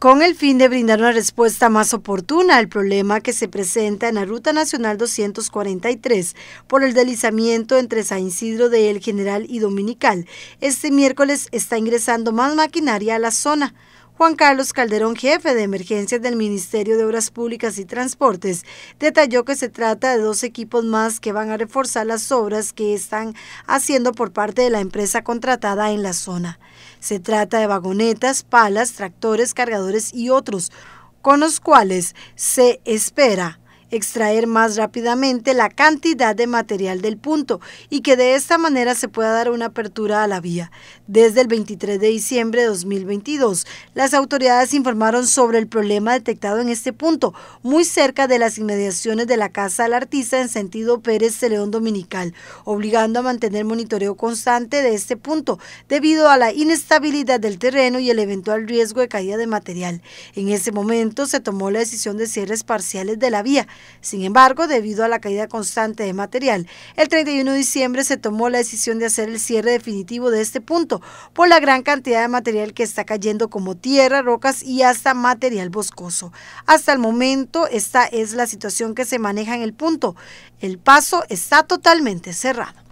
con el fin de brindar una respuesta más oportuna al problema que se presenta en la Ruta Nacional 243 por el deslizamiento entre San Isidro de El General y Dominical. Este miércoles está ingresando más maquinaria a la zona. Juan Carlos Calderón, jefe de emergencias del Ministerio de Obras Públicas y Transportes, detalló que se trata de dos equipos más que van a reforzar las obras que están haciendo por parte de la empresa contratada en la zona. Se trata de vagonetas, palas, tractores, cargadores y otros, con los cuales se espera extraer más rápidamente la cantidad de material del punto y que de esta manera se pueda dar una apertura a la vía. Desde el 23 de diciembre de 2022, las autoridades informaron sobre el problema detectado en este punto, muy cerca de las inmediaciones de la Casa del Artista en sentido Pérez celeón Dominical, obligando a mantener monitoreo constante de este punto debido a la inestabilidad del terreno y el eventual riesgo de caída de material. En ese momento se tomó la decisión de cierres parciales de la vía sin embargo, debido a la caída constante de material, el 31 de diciembre se tomó la decisión de hacer el cierre definitivo de este punto por la gran cantidad de material que está cayendo como tierra, rocas y hasta material boscoso. Hasta el momento esta es la situación que se maneja en el punto. El paso está totalmente cerrado.